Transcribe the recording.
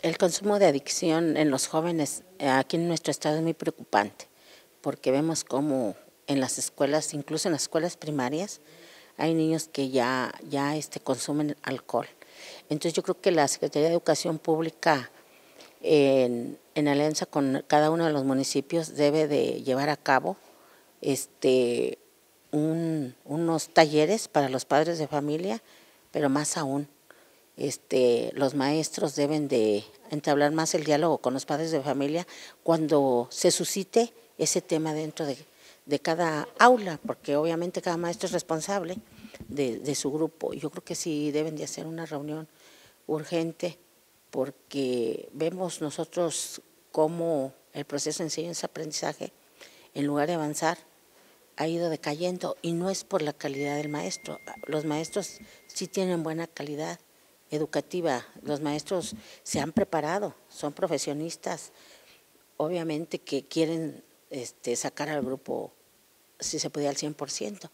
El consumo de adicción en los jóvenes eh, aquí en nuestro estado es muy preocupante, porque vemos cómo en las escuelas, incluso en las escuelas primarias, hay niños que ya, ya este, consumen alcohol. Entonces yo creo que la Secretaría de Educación Pública, en, alianza con cada uno de los municipios, debe de llevar a cabo este, unos talleres para los padres de familia, pero más aún, este, los maestros deben de entablar más el diálogo con los padres de familia cuando se suscite ese tema dentro de, cada aula, porque obviamente cada maestro es responsable de, su grupo. Yo creo que sí deben de hacer una reunión urgente porque vemos nosotros cómo el proceso de enseñanza-aprendizaje, en lugar de avanzar, ha ido decayendo y no es por la calidad del maestro. Los maestros sí tienen buena calidad, educativa. Los maestros se han preparado, son profesionistas, obviamente que quieren este, sacar al grupo, si se puede, al 100%.